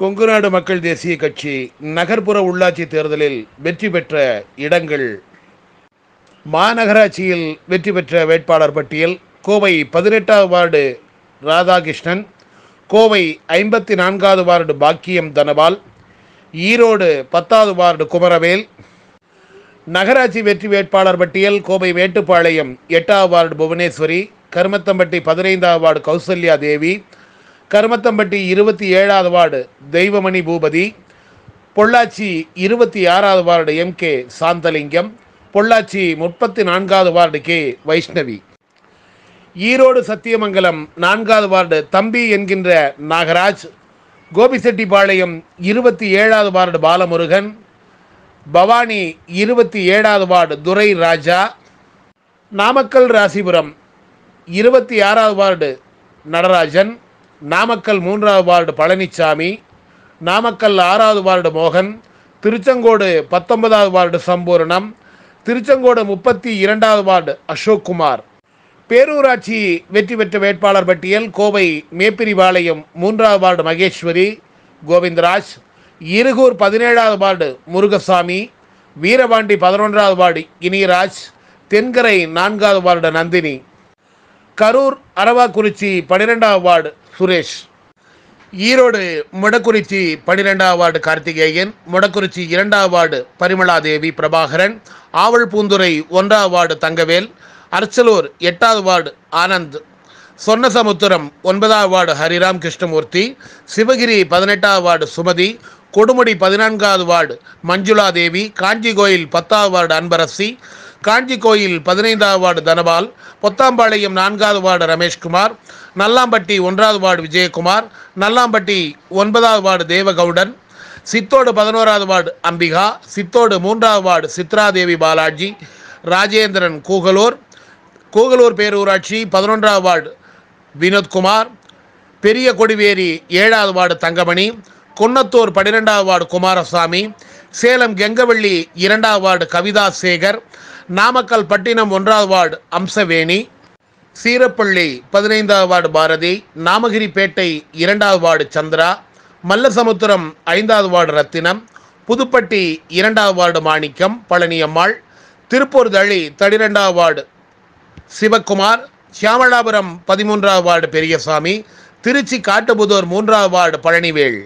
கொங்குநாடு மக்கள் தேசிய கட்சி நகர்ப்புற உள்ளாட்சி தேர்தலில் வெற்றி பெற்ற இடங்கள் மாநகராட்சியில் வெற்றி பெற்ற வேட்பாளர் பட்டியல் கோவை பதினெட்டாவது வார்டு ராதாகிருஷ்ணன் கோவை ஐம்பத்தி நான்காவது வார்டு பாக்கியம் தனபால் ஈரோடு பத்தாவது வார்டு குமரவேல் நகராட்சி வெற்றி வேட்பாளர் பட்டியல் கோவை வேட்டுப்பாளையம் எட்டாவது வார்டு புவனேஸ்வரி கருமத்தம்பட்டி பதினைந்தாவது வார்டு கௌசல்யா தேவி கருமத்தம்பட்டி இருபத்தி ஏழாவது வார்டு தெய்வமணி பூபதி பொள்ளாச்சி இருபத்தி ஆறாவது ward M K Santhalingam Pollachi முப்பத்தி நான்காவது வார்டு கே வைஷ்ணவி ஈரோடு சத்தியமங்கலம் நான்காவது வார்டு தம்பி என்கின்ற நாகராஜ் கோபிசெட்டிப்பாளையம் இருபத்தி ஏழாவது வார்டு பாலமுருகன் பவானி இருபத்தி ஏழாவது வார்டு துரை ராஜா நாமக்கல் ராசிபுரம் இருபத்தி ஆறாவது வார்டு நடராஜன் நாமக்கல் மூன்றாவது வார்டு பழனிசாமி நாமக்கல் ஆறாவது வார்டு மோகன் திருச்செங்கோடு பத்தொன்பதாவது வார்டு சம்பூர்ணம் திருச்செங்கோடு முப்பத்தி இரண்டாவது வார்டு அசோக்குமார் பேரூராட்சி வெற்றி பெற்ற வேட்பாளர் பட்டியல் கோவை மேப்பிரிபாளையம் மூன்றாவது வார்டு மகேஸ்வரி கோவிந்தராஜ் இருகூர் பதினேழாவது வார்டு முருகசாமி வீரபாண்டி பதினொன்றாவது வார்டு இனியராஜ் தென்கரை நான்காவது வார்டு நந்தினி கரூர் அரவாக்குறிச்சி பன்னிரெண்டாம் வார்டு சுரேஷ் ஈரோடு முடக்குறிச்சி பன்னிரெண்டாம் வார்டு கார்த்திகேயன் முடக்குறிச்சி இரண்டாம் வார்டு பரிமளாதேவி பிரபாகரன் ஆவல்பூந்துறை ஒன்றாம் வார்டு தங்கவேல் அர்ச்சலூர் எட்டாவது வார்டு ஆனந்த் சொன்னசமுத்திரம் ஒன்பதாம் வார்டு ஹரிராம் கிருஷ்ணமூர்த்தி சிவகிரி பதினெட்டாம் வார்டு சுமதி கொடுமுடி பதினான்காவது வார்டு மஞ்சுளா தேவி காஞ்சி கோயில் பத்தாவது வார்டு அன்பரசி காஞ்சி கோயில் பதினைந்தாவது வார்டு தனபால் பொத்தாம்பாளையம் நான்காவது வார்டு ரமேஷ்குமார் நல்லாம்பட்டி ஒன்றாவது வார்டு விஜயகுமார் நல்லாம்பட்டி ஒன்பதாவது வார்டு தேவகவுடன் சித்தோடு பதினோராவது வார்டு அம்பிகா சித்தோடு மூன்றாவது வார்டு சித்ராதேவி பாலாஜி ராஜேந்திரன் கூகலூர் கூகலூர் பேரூராட்சி பதினொன்றாவது வார்டு வினோத்குமார் பெரிய கொடிவேரி ஏழாவது வார்டு தங்கமணி குன்னத்தூர் பனிரெண்டாவது வார்டு குமாரசாமி சேலம் கெங்கவள்ளி இரண்டாவது வார்டு கவிதா சேகர் நாமக்கல் பட்டினம் ஒன்றாவது வார்டு அம்சவேணி சீரப்பள்ளி பதினைந்தாவது வார்டு பாரதி நாமகிரிப்பேட்டை இரண்டாவது வார்டு சந்திரா மல்லசமுத்திரம் ஐந்தாவது வார்டு ரத்தினம் புதுப்பட்டி இரண்டாவது வார்டு மாணிக்கம் பழனியம்மாள் திருப்பூர் தளி தடிரெண்டாவது வார்டு சிவக்குமார் சியாமலாபுரம் பதிமூன்றாவது வார்டு பெரியசாமி திருச்சி காட்டுபுதூர் மூன்றாவது வார்டு பழனிவேல்